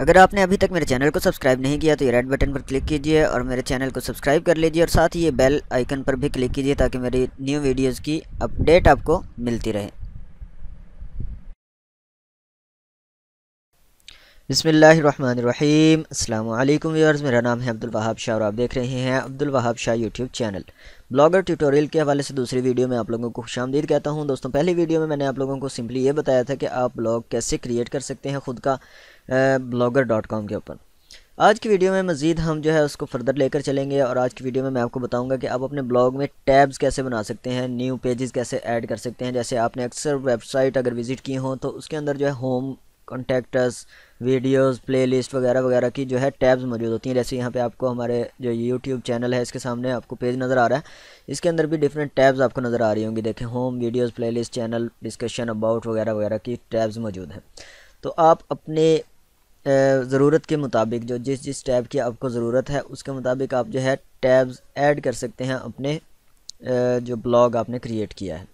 अगर आपने अभी तक मेरे चैनल को सब्सक्राइब नहीं किया तो ये रेड बटन पर क्लिक कीजिए और मेरे चैनल को सब्सक्राइब कर लीजिए और साथ ही ये बेल आइकन पर भी क्लिक कीजिए ताकि मेरी न्यू वीडियोज़ की अपडेट आपको मिलती रहे बसमीम अल्लाम व्यूअर्स मेरा नाम है अब्दुल वहाब शाह और आप देख रहे हैं Abdul Wahab Shah YouTube channel blogger tutorial के हवाले से दूसरी वीडियो में आप लोगों को खुश आमदीद कहता हूं दोस्तों पहली वीडियो में मैंने आप लोगों को सिंपली ये बताया था कि आप ब्लॉग कैसे क्रिएट कर सकते हैं ख़ुद का ब्लॉगर डॉट कॉम के ऊपर आज की वीडियो में मज़ीद हम जो है उसको फर्दर लेकर चलेंगे और आज की वीडियो में मैं आपको बताऊंगा कि आप अपने ब्लॉग में टैब्स कैसे बना सकते हैं न्यू पेजेस कैसे ऐड कर सकते हैं जैसे आपने अक्सर वेबसाइट अगर विज़िट की हो तो उसके अंदर जो है होम कॉन्टैक्टस वीडियोस प्लेलिस्ट वगैरह वगैरह की जो है टैब्स मौजूद होती हैं जैसे यहाँ पे आपको हमारे जो यूट्यूब चैनल है इसके सामने आपको पेज नज़र आ रहा है इसके अंदर भी डिफरेंट टैब्स आपको नज़र आ रही होंगी देखें home videos playlist channel discussion about वगैरह वगैरह की टैब्स मौजूद हैं तो आप अपने ज़रूरत के मुताबिक जो जिस जिस टैब की आपको ज़रूरत है उसके मुताबिक आप जो है टैब्स ऐड कर सकते हैं अपने जो ब्लॉग आपने क्रिएट किया है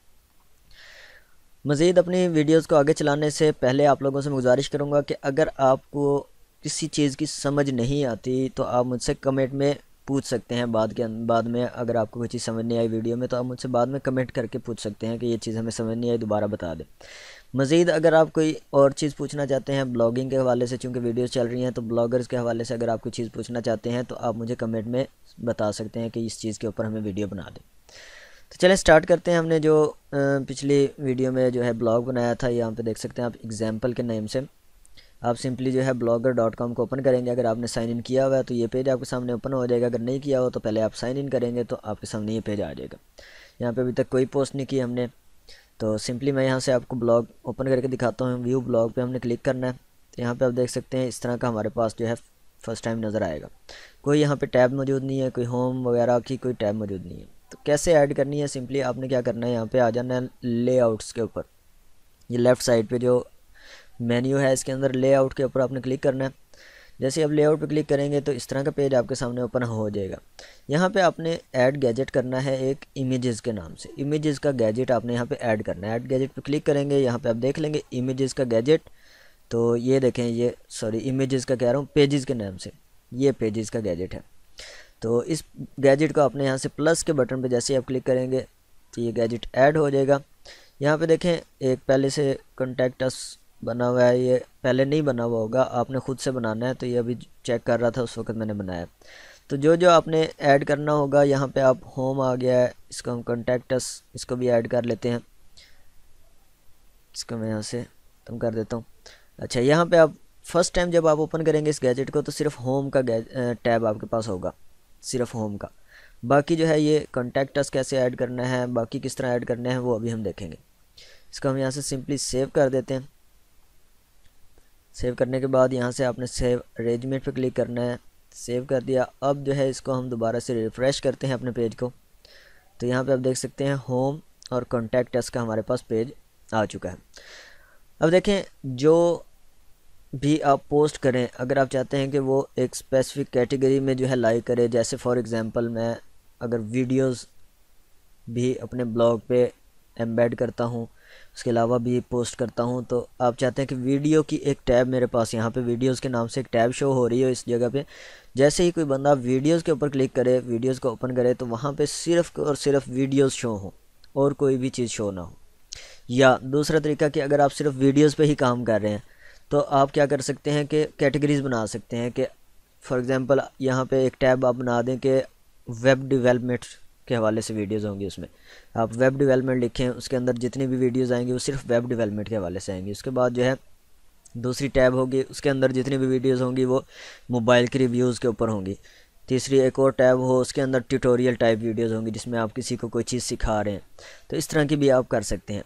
मज़ीद अपनी वीडियोस को आगे चलाने से पहले आप लोगों से मैं गुजारिश करूँगा कि अगर आपको किसी चीज़ की समझ नहीं आती तो आप मुझसे कमेंट में पूछ सकते हैं बाद के अं-, बाद में अगर आपको कोई चीज़ समझ नहीं आई वीडियो में तो आप मुझसे बाद में कमेंट करके पूछ सकते हैं कि ये चीज़ हमें समझ नहीं आई दोबारा बता दें मज़ीद अगर आप कोई और चीज़ पूछना चाहते हैं ब्लॉगिंग के हवाले से चूँकि वीडियोस चल रही हैं तो ब्लॉगर्स के हवाले से अगर आप कोई चीज़ पूछना चाहते हैं तो आप मुझे कमेंट में बता सकते हैं कि इस चीज़ के ऊपर हमें वीडियो बना दें तो चलें स्टार्ट करते हैं हमने जो पिछली वीडियो में जो है ब्लॉग बनाया था यहाँ पर देख सकते हैं आप एग्ज़ैम्पल के नेम से आप सिंपली जो है ब्लॉगर डॉट कॉम को ओपन करेंगे अगर आपने साइन इन किया हुआ है तो ये पेज आपके सामने ओपन हो जाएगा अगर नहीं किया हो तो पहले आप साइन इन करेंगे तो आपके सामने ये पेज आ जाएगा यहाँ पे अभी तक कोई पोस्ट नहीं की हमने तो सिंपली मैं यहाँ से आपको ब्लॉग ओपन करके दिखाता हूँ व्यू ब्लॉग पर हमने क्लिक करना है तो यहाँ पर आप देख सकते हैं इस तरह का हमारे पास जो है फर्स्ट टाइम नज़र आएगा कोई यहाँ पर टैब मौजूद नहीं है कोई होम वगैरह की कोई टैब मौजूद नहीं है तो कैसे ऐड करनी है सिंपली आपने क्या करना है यहाँ पर आ जाना है लेआउट्स के ऊपर ये लेफ़्ट साइड पे जो मेन्यू है इसके अंदर लेआउट के ऊपर आपने क्लिक करना है जैसे आप लेआउट पर क्लिक करेंगे तो इस तरह का पेज आपके सामने ओपन हो जाएगा यहाँ पे आपने ऐड गैजेट करना है एक इमेजेस के नाम से इमेजेस का गैजेट आपने यहाँ पे ऐड करना है ऐड गैजेट पर क्लिक करेंगे यहाँ पे आप देख लेंगे इमेजेस का गैजेट तो ये देखें ये सॉरी इमेजेस का कह रहा हूँ पेजेस के नाम से ये पेजेस का गैजेट है तो इस गैजेट को आपने यहाँ से प्लस के बटन पर जैसे आप क्लिक करेंगे तो ये गैजेट ऐड हो जाएगा यहाँ पर देखें एक पहले से कंटेक्ट बना हुआ है ये पहले नहीं बना हुआ होगा आपने खुद से बनाना है तो ये अभी चेक कर रहा था उस वक्त मैंने बनाया तो जो जो आपने ऐड करना होगा यहाँ पे आप होम आ गया है इसको हम कंटेक्टस इसको भी ऐड कर लेते हैं इसको मैं यहाँ से तुम कर देता हूँ अच्छा यहाँ पे आप फर्स्ट टाइम जब आप ओपन करेंगे इस गैजेट को तो सिर्फ होम का टैब आपके पास होगा सिर्फ होम का बाकी जो है ये कंटेक्टस कैसे ऐड करना है बाकी किस तरह ऐड करना है वो अभी हम देखेंगे इसको हम यहाँ से सिंपली सेव कर देते हैं सेव करने के बाद यहाँ से आपने सेव अरेंजमेंट पे क्लिक करना है सेव कर दिया अब जो है इसको हम दोबारा से रिफ़्रेश करते हैं अपने पेज को तो यहाँ पे आप देख सकते हैं होम और कॉन्टैक्ट का हमारे पास पेज आ चुका है अब देखें जो भी आप पोस्ट करें अगर आप चाहते हैं कि वो एक स्पेसिफिक कैटेगरी में जो है लाइक करे जैसे फॉर एग्ज़ाम्पल मैं अगर वीडियोज़ भी अपने ब्लॉग पे एम्बेड करता हूँ उसके अलावा भी पोस्ट करता हूँ तो आप चाहते हैं कि वीडियो की एक टैब मेरे पास यहाँ पे वीडियोस के नाम से एक टैब शो हो रही हो इस जगह पे जैसे ही कोई बंदा वीडियोस के ऊपर क्लिक करे वीडियोस को ओपन करे तो वहाँ पे सिर्फ और सिर्फ वीडियोस शो हो और कोई भी चीज़ शो ना हो या दूसरा तरीका कि अगर आप सिर्फ वीडियोज़ पर ही काम कर रहे हैं तो आप क्या कर सकते हैं कि कैटेगरीज़ बना सकते हैं कि फॉर एग्ज़ाम्पल यहाँ पर एक टैब आप बना दें कि वेब डिवेलपमेंट के हवाले से वीडियोज़ होंगी उसमें आप वेब डिवेलपमेंट लिखें उसके अंदर जितनी भी वीडियोज़ आएंगी वो सिर्फ वेब डिवेलपमेंट के हवाले से आएंगी उसके बाद जो है दूसरी टैब होगी उसके अंदर जितनी भी वीडियोज़ होंगी वो मोबाइल के रिव्यूज़ के ऊपर होंगी तीसरी एक और टैब हो उसके अंदर ट्यूटोरियल टाइप वीडियोस होंगी जिसमें आप किसी को कोई चीज़ सिखा रहे हैं तो इस तरह की भी आप कर सकते हैं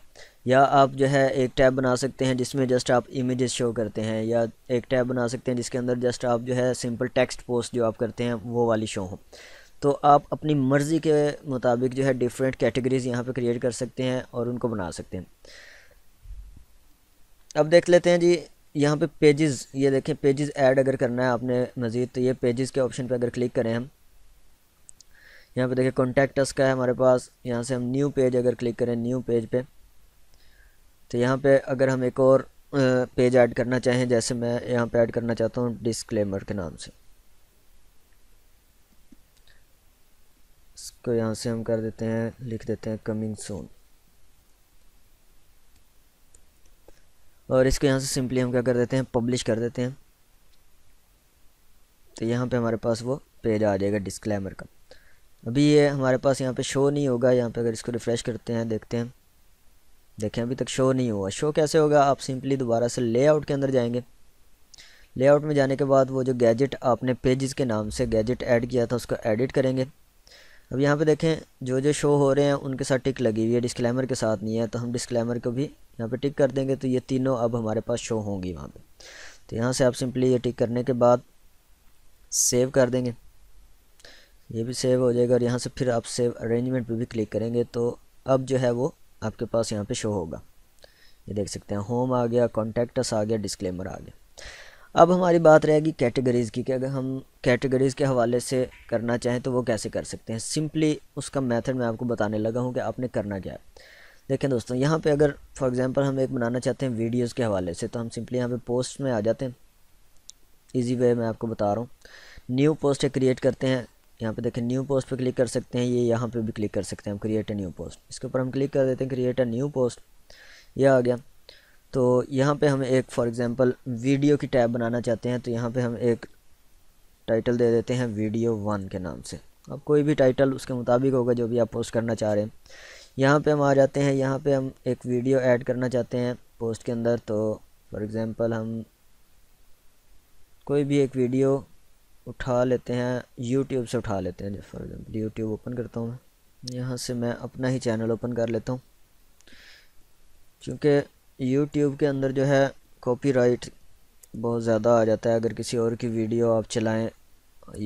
या आप जो है एक टैब बना सकते हैं जिसमें जस्ट आप इमेजेस शो करते हैं या एक टैब बना सकते हैं जिसके अंदर जस्ट आप जो है सिंपल टेक्स्ट पोस्ट जो आप करते हैं वो वाली शो हो तो आप अपनी मर्ज़ी के मुताबिक जो है डिफरेंट कैटेगरीज़ यहाँ पे क्रिएट कर सकते हैं और उनको बना सकते हैं अब देख लेते हैं जी यहाँ पे पेजेस ये देखें पेजेस ऐड अगर करना है आपने मज़ीद तो ये पेजेस के ऑप्शन पे अगर क्लिक करें हम यहाँ पे देखें कॉन्टैक्ट अस का है हमारे पास यहाँ से हम न्यू पेज अगर क्लिक करें न्यू पेज पे तो यहाँ पर अगर हम एक और पेज ऐड करना चाहें जैसे मैं यहाँ पर ऐड करना चाहता हूँ डिस्कलेमर के नाम से इसको यहाँ से हम कर देते हैं लिख देते हैं कमिंग सोन और इसको यहाँ से सिंपली हम क्या कर देते हैं पब्लिश कर देते हैं तो यहाँ पे हमारे पास वो पेज आ जाएगा डिस्क्लेमर का अभी ये हमारे पास यहाँ पे शो नहीं होगा यहाँ पे अगर इसको रिफ़्रेश करते हैं देखते हैं देखें अभी तक शो नहीं हुआ शो कैसे होगा आप सिंपली दोबारा से लेआउट के अंदर जाएंगे लेआउट में जाने के बाद वो जो गैजेट आपने पेजेस के नाम से गैजेट ऐड किया था उसको एडिट करेंगे अब यहाँ पे देखें जो जो शो हो रहे हैं उनके साथ टिक लगी हुई है डिस्क्लेमर के साथ नहीं है तो हम डिस्क्लेमर को भी यहाँ पे टिक कर देंगे तो ये तीनों अब हमारे पास शो होंगी वहाँ पे तो यहाँ से आप सिंपली ये टिक करने के बाद सेव कर देंगे ये भी सेव हो जाएगा और यहाँ से फिर आप सेव अरेंजमेंट पर भी क्लिक करेंगे तो अब जो है वो आपके पास यहाँ पर शो होगा ये देख सकते हैं होम आ गया कॉन्टैक्टस आ गया डिस्क्लेमर आ गया अब हमारी बात रहेगी कैटेगरीज़ की कि अगर हम कैटेगरीज़ के हवाले से करना चाहें तो वो कैसे कर सकते हैं सिंपली उसका मेथड मैं आपको बताने लगा हूँ कि आपने करना क्या है देखें दोस्तों यहाँ पे अगर फॉर एग्जांपल हम एक बनाना चाहते हैं वीडियोस के हवाले से तो हम सिंपली यहाँ पे पोस्ट में आ जाते हैं इजी वे मैं आपको बता रहा हूँ न्यू पोस्ट क्रिएट करते हैं यहाँ पर देखें न्यू पोस्ट पर क्लिक कर सकते हैं ये यहाँ पर भी क्लिक कर सकते हैं हम क्रिएट अ न्यू पोस्ट इसके ऊपर हम क्लिक कर देते हैं क्रिएट ए न्यू पोस्ट ये आ गया तो यहाँ पे हम एक फॉर एग्ज़ाम्पल वीडियो की टैब बनाना चाहते हैं तो यहाँ पे हम एक टाइटल दे देते हैं वीडियो वन के नाम से अब कोई भी टाइटल उसके मुताबिक होगा जो भी आप पोस्ट करना चाह रहे हैं यहाँ पे हम आ जाते हैं यहाँ पे हम एक वीडियो ऐड करना चाहते हैं पोस्ट के अंदर तो फॉर एग्ज़ाम्पल हम कोई भी एक वीडियो उठा लेते हैं यूट्यूब से उठा लेते हैं फॉर एग्ज़ाम्पल यूट्यूब ओपन करता हूँ मैं यहाँ से मैं अपना ही चैनल ओपन कर लेता हूँ क्योंकि यूट्यूब के अंदर जो है कॉपीराइट बहुत ज़्यादा आ जाता है अगर किसी और की वीडियो आप चलाएं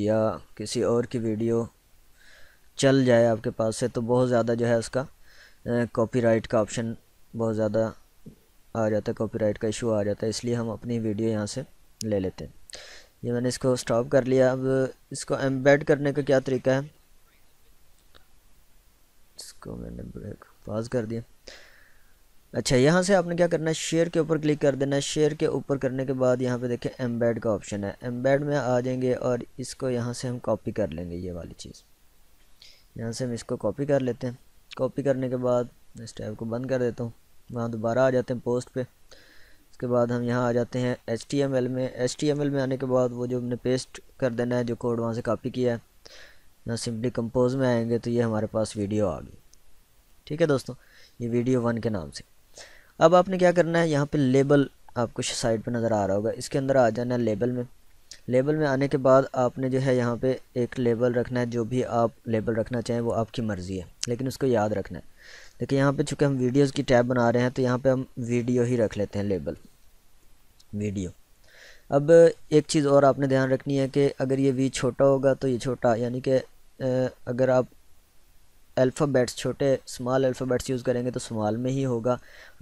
या किसी और की वीडियो चल जाए आपके पास से तो बहुत ज़्यादा जो है उसका कॉपीराइट का ऑप्शन बहुत ज़्यादा आ जाता है कॉपीराइट का इशू आ जाता है इसलिए हम अपनी वीडियो यहाँ से ले लेते हैं ये मैंने इसको स्टॉप कर लिया अब इसको एम्बेड करने का क्या तरीका है इसको मैंने ब्रेक पास कर दिया अच्छा यहाँ से आपने क्या करना है शेयर के ऊपर क्लिक कर देना है शेयर के ऊपर करने के बाद यहाँ पे देखें एम्बेड का ऑप्शन है एम्बेड में आ जाएंगे और इसको यहाँ से हम कॉपी कर लेंगे ये वाली चीज़ यहाँ से हम इसको कॉपी कर लेते हैं कॉपी करने के बाद इस टैब को बंद कर देता हूँ वहाँ दोबारा आ जाते हैं पोस्ट पर उसके बाद हम यहाँ आ जाते हैं एच में एच में आने के बाद वो जो हमने पेस्ट कर देना है जो कोड वहाँ से कॉपी किया है यहाँ सिम्पली कंपोज में आएंगे तो ये हमारे पास वीडियो आ गई ठीक है दोस्तों ये वीडियो वन के नाम से अब आपने क्या करना है यहाँ पे लेबल आपको साइड पे नज़र आ रहा होगा इसके अंदर आ जाना है लेबल में लेबल में आने के बाद आपने जो है यहाँ पे एक लेबल रखना है जो भी आप लेबल रखना चाहें वो आपकी मर्ज़ी है लेकिन उसको याद रखना है देखिए यहाँ पे चूँकि हम वीडियोज़ की टैब बना रहे हैं तो यहाँ पर हम वीडियो ही रख लेते हैं लेबल वीडियो अब एक चीज़ और आपने ध्यान रखनी है कि अगर ये वी छोटा होगा तो ये छोटा यानी कि अगर आप अल्फ़ाबेट्स छोटे स्मॉल अल्फ़ाबेट्स यूज़ करेंगे तो स्मॉल में ही होगा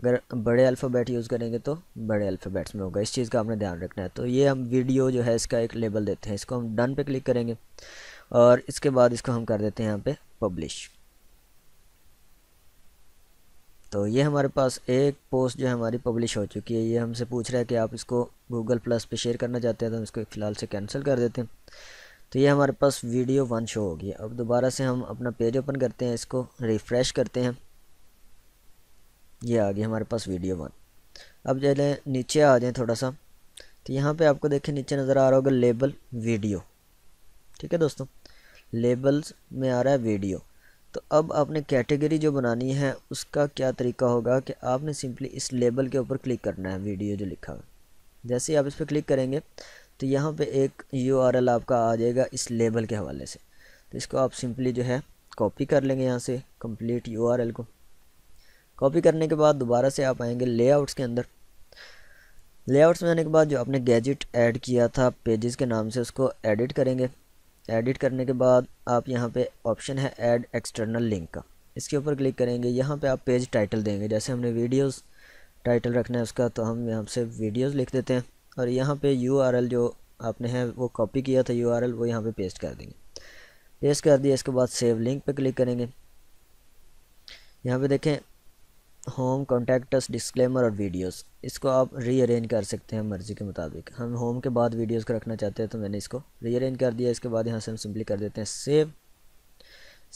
अगर बड़े अल्फ़ाबेट यूज़ करेंगे तो बड़े अल्फ़ाबेट्स में होगा इस चीज़ का हमने ध्यान रखना है तो ये हम वीडियो जो है इसका एक लेबल देते हैं इसको हम डन पे क्लिक करेंगे और इसके बाद इसको हम कर देते हैं यहाँ पे पब्लिश तो ये हमारे पास एक पोस्ट जो है हमारी पब्लिश हो चुकी है ये हमसे पूछ रहा है कि आप इसको गूगल प्लस पर शेयर करना चाहते हैं तो हम इसको फ़िलहाल से कैंसिल कर देते हैं तो ये हमारे पास वीडियो वन शो होगी अब दोबारा से हम अपना पेज ओपन करते हैं इसको रिफ़्रेश करते हैं ये आ गई हमारे पास वीडियो वन अब चले नीचे आ जाएँ थोड़ा सा तो यहाँ पे आपको देखें नीचे नज़र आ रहा होगा लेबल वीडियो ठीक है दोस्तों लेबल्स में आ रहा है वीडियो तो अब आपने कैटेगरी जो बनानी है उसका क्या तरीका होगा कि आपने सिंपली इस लेबल के ऊपर क्लिक करना है वीडियो जो लिखा है जैसे ही आप इस पर क्लिक करेंगे तो यहाँ पे एक यू आपका आ जाएगा इस लेबल के हवाले से तो इसको आप सिंपली जो है कॉपी कर लेंगे यहाँ से कंप्लीट यू को कॉपी करने के बाद दोबारा से आप आएंगे लेआउट्स के अंदर लेआउट्स में आने के बाद जो आपने गैजेट ऐड किया था पेजेस के नाम से उसको एडिट करेंगे एडिट करने के बाद आप यहाँ पर ऑप्शन है ऐड एक्सटर्नल लिंक का इसके ऊपर क्लिक करेंगे यहाँ पर आप पेज टाइटल देंगे जैसे हमने वीडियोज़ टाइटल रखना है उसका तो हम यहाँ से वीडियोज़ लिख देते हैं और यहाँ पे यू जो आपने है वो कॉपी किया था यू वो यहाँ पे पेस्ट कर देंगे पेस्ट कर दिया इसके बाद सेव लिंक पे क्लिक करेंगे यहाँ पे देखें होम कॉन्टैक्टस डिस्क्लेमर और वीडियोस इसको आप रीअरेंज कर सकते हैं मर्ज़ी के मुताबिक हम होम के बाद वीडियोज़ को रखना चाहते हैं तो मैंने इसको रीअरेंज कर दिया इसके बाद यहाँ से हम सिंपली कर देते हैं सेव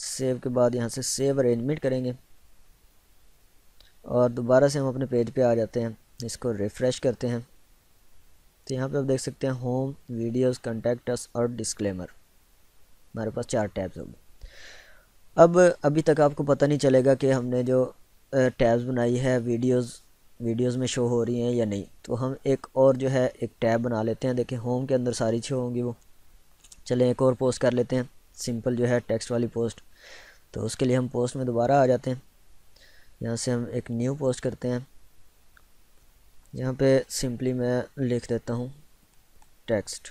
सेव के बाद यहाँ से सेव अरेंजमेंट करेंगे और दोबारा से हम अपने पेज पे आ जाते हैं इसको रिफ़्रेश करते हैं तो यहाँ पे आप देख सकते हैं होम वीडियोस कंटेक्ट और डिस्क्लेमर हमारे पास चार टैब्स होंगे अब अभी तक आपको पता नहीं चलेगा कि हमने जो टैब्स बनाई है वीडियोस वीडियोस में शो हो रही हैं या नहीं तो हम एक और जो है एक टैब बना लेते हैं देखें होम के अंदर सारी शो होंगी वो चलें एक और पोस्ट कर लेते हैं सिंपल जो है टेक्स्ट वाली पोस्ट तो उसके लिए हम पोस्ट में दोबारा आ जाते हैं यहाँ से हम एक न्यू पोस्ट करते हैं यहाँ पे सिंपली मैं लिख देता हूँ टेक्स्ट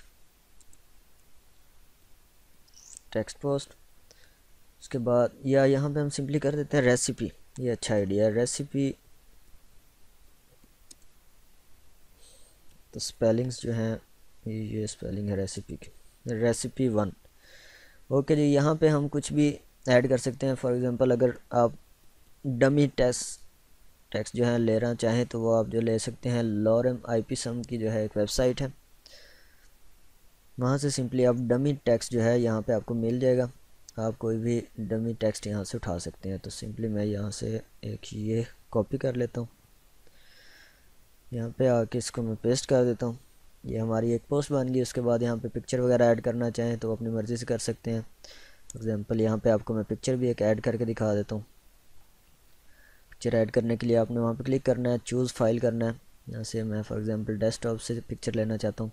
टेक्स्ट पोस्ट उसके बाद या यहाँ पे हम सिंपली कर देते हैं रेसिपी ये अच्छा आइडिया है रेसिपी तो स्पेलिंग्स जो हैं ये ये स्पेलिंग है रेसिपी की रेसिपी वन ओके जी यहाँ पे हम कुछ भी ऐड कर सकते हैं फॉर एग्जांपल अगर आप डमी टेस्ट टैक्स जो है लेना चाहें तो वो आप जो ले सकते हैं लॉरम आईपी सम की जो है एक वेबसाइट है वहाँ से सिंपली आप डमी टैक्स जो है यहाँ पे आपको मिल जाएगा आप कोई भी डमी टैक्स यहाँ से उठा सकते हैं तो सिंपली मैं यहाँ से एक ये कॉपी कर लेता हूँ यहाँ पे आके इसको मैं पेस्ट कर देता हूँ ये हमारी एक पोस्ट बन गई उसके बाद यहाँ पे पिक्चर वगैरह ऐड करना चाहें तो अपनी मर्ज़ी से कर सकते हैं एग्ज़ाम्पल यहाँ पे आपको मैं पिक्चर भी एक ऐड करके दिखा देता हूँ पिक्चर ऐड करने के लिए आपने वहाँ पे क्लिक करना है चूज़ फाइल करना है यहाँ से मैं फॉर एग्जांपल डेस्कटॉप से पिक्चर लेना चाहता हूँ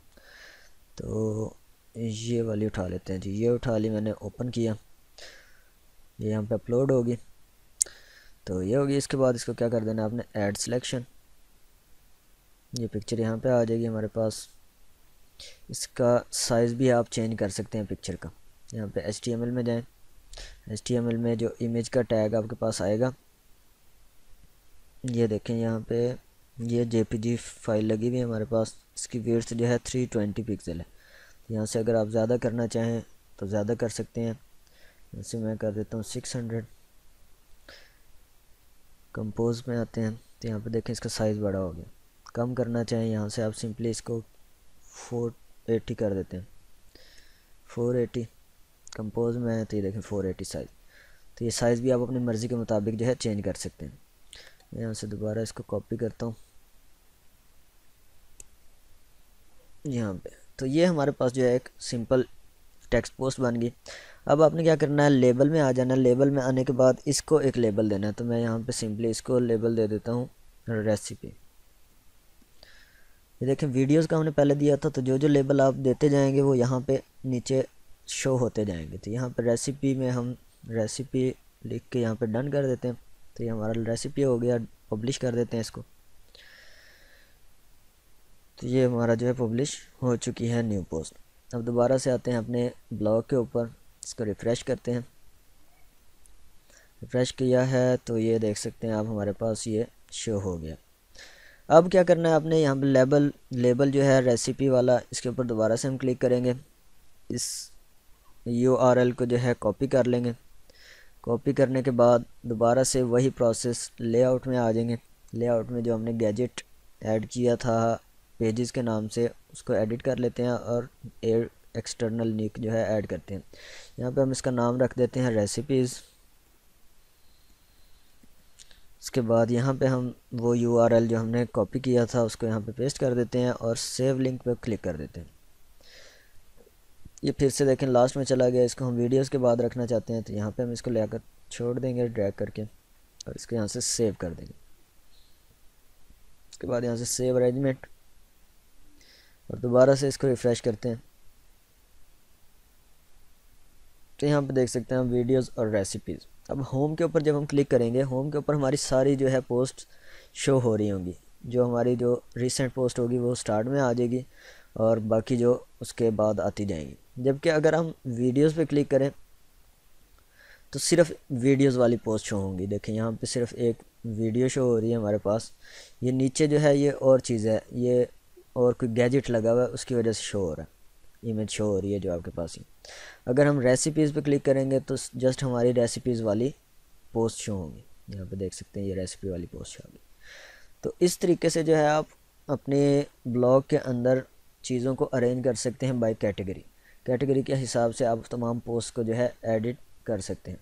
तो ये वाली उठा लेते हैं जी ये उठा ली मैंने ओपन किया ये यहाँ पे अपलोड होगी तो ये होगी इसके बाद इसको क्या कर देना आपने ऐड सिलेक्शन ये पिक्चर यहाँ पे आ जाएगी हमारे पास इसका साइज़ भी आप चेंज कर सकते हैं पिक्चर का यहाँ पे एच में जाएं एच में जो इमेज का टैग आपके पास आएगा ये देखें यहाँ पे ये जे फाइल लगी हुई है हमारे पास इसकी वेट्स जो है थ्री ट्वेंटी पिक्सल है तो यहाँ से अगर आप ज़्यादा करना चाहें तो ज़्यादा कर सकते हैं जैसे मैं कर देता हूँ सिक्स हंड्रेड कंपोज में आते हैं तो यहाँ पे देखें इसका साइज़ बड़ा हो गया कम करना चाहें यहाँ से आप सिंपली इसको फोर एटी कर देते हैं फोर एटी कम्पोज़ में आए तो ये देखें फोर एटी साइज़ तो ये साइज़ भी आप अपनी मर्ज़ी के मुताबिक जो है चेंज कर सकते हैं मैं यहाँ से दोबारा इसको कॉपी करता हूँ यहाँ पे तो ये हमारे पास जो है एक सिंपल टेक्स्ट पोस्ट बन गई अब आपने क्या करना है लेबल में आ जाना है लेबल में आने के बाद इसको एक लेबल देना है तो मैं यहाँ पे सिंपली इसको लेबल दे देता हूँ रेसिपी ये देखें वीडियोस का हमने पहले दिया था तो जो जो लेबल आप देते जाएंगे वो यहाँ पे नीचे शो होते जाएंगे तो यहाँ पर रेसिपी में हम रेसिपी लिख के यहाँ पर डन कर देते हैं तो ये हमारा रेसिपी हो गया पब्लिश कर देते हैं इसको तो ये हमारा जो है पब्लिश हो चुकी है न्यू पोस्ट अब दोबारा से आते हैं अपने ब्लॉग के ऊपर इसको रिफ़्रेश करते हैं रिफ़्रेश किया है तो ये देख सकते हैं आप हमारे पास ये शो हो गया अब क्या करना है आपने यहाँ पर लेबल लेबल जो है रेसिपी वाला इसके ऊपर दोबारा से हम क्लिक करेंगे इस यू आर एल को जो है कॉपी कर लेंगे कॉपी करने के बाद दोबारा से वही प्रोसेस लेआउट में आ जाएंगे लेआउट में जो हमने गैजेट ऐड किया था पेजेस के नाम से उसको एडिट कर लेते हैं और एयर एक्सटर्नल निक जो है ऐड करते हैं यहाँ पे हम इसका नाम रख देते हैं रेसिपीज़ इसके बाद यहाँ पे हम वो यूआरएल जो हमने कॉपी किया था उसको यहाँ पे पेस्ट कर देते हैं और सेव लिंक पे क्लिक कर देते हैं ये फिर से देखें लास्ट में चला गया इसको हम वीडियोस के बाद रखना चाहते हैं तो यहाँ पे हम इसको लेकर छोड़ देंगे ड्रैग करके और इसको यहाँ से सेव कर देंगे उसके बाद यहाँ से सेव अरेंजमेंट और दोबारा से इसको रिफ़्रेश करते हैं तो यहाँ पे देख सकते हैं हम वीडियोस और रेसिपीज़ अब होम के ऊपर जब हम क्लिक करेंगे होम के ऊपर हमारी सारी जो है पोस्ट शो हो रही होंगी जो हमारी जो रिसेंट पोस्ट होगी वो स्टार्ट में आ जाएगी और बाकी जो उसके बाद आती जाएंगी जबकि अगर हम वीडियोस पे क्लिक करें तो सिर्फ वीडियोस वाली पोस्ट शो होंगी देखें यहाँ पे सिर्फ एक वीडियो शो हो रही है हमारे पास ये नीचे जो है ये और चीज़ है ये और कोई गैजेट लगा हुआ है उसकी वजह से शो हो रहा है इमेज शो हो रही है जो आपके पास ही अगर हम रेसिपीज़ पे क्लिक करेंगे तो जस्ट हमारी रेसिपीज़ वाली पोस्ट शो होंगी यहाँ पे देख सकते हैं ये रेसिपी वाली पोस्ट शो होगी तो इस तरीके से जो है आप अपने ब्लॉग के अंदर चीज़ों को अरेंज कर सकते हैं बाय कैटेगरी कैटेगरी के हिसाब से आप तमाम पोस्ट को जो है एडिट कर सकते हैं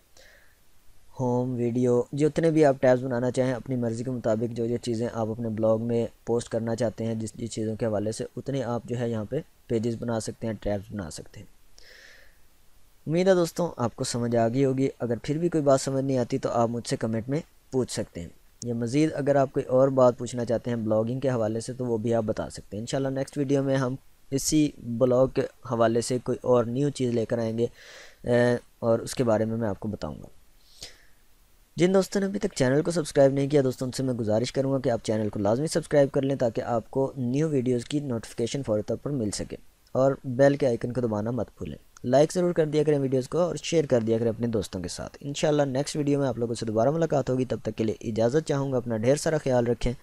होम वीडियो जितने भी आप टैब्स बनाना चाहें अपनी मर्ज़ी के मुताबिक जो जो चीज़ें आप अपने ब्लॉग में पोस्ट करना चाहते हैं जिस जिस चीज़ों के हवाले से उतने आप जो है यहाँ पे पेजेस बना सकते हैं टैब्स बना सकते हैं उम्मीद है दोस्तों आपको समझ आ गई होगी अगर फिर भी कोई बात समझ नहीं आती तो आप मुझसे कमेंट में पूछ सकते हैं या मज़ीद अगर आप कोई और बात पूछना चाहते हैं ब्लॉगिंग के हवाले से तो वो भी आप बता सकते हैं इन नेक्स्ट वीडियो में हम इसी ब्लॉग के हवाले से कोई और न्यू चीज़ लेकर आएंगे और उसके बारे में मैं आपको बताऊंगा जिन दोस्तों ने अभी तक चैनल को सब्सक्राइब नहीं किया दोस्तों उनसे मैं गुजारिश करूंगा कि आप चैनल को लाजमी सब्सक्राइब कर लें ताकि आपको न्यू वीडियोज़ की नोटिफिकेशन फ़ौरी तौर पर मिल सके और बेल के आइकन को दबाना मत भूलें लाइक ज़रूर कर दिया करें वीडियोज़ को और शेयर कर दिया करें अपने दोस्तों के साथ इन नेक्स्ट वीडियो में आप लोगों से दोबारा मुलाकात होगी तब तक के लिए इजाज़त चाहूँगा अपना ढेर सारा ख्याल रखें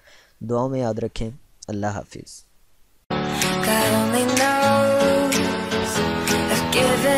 दुआओं में याद रखें अल्लाह हाफिज़ only knows I've given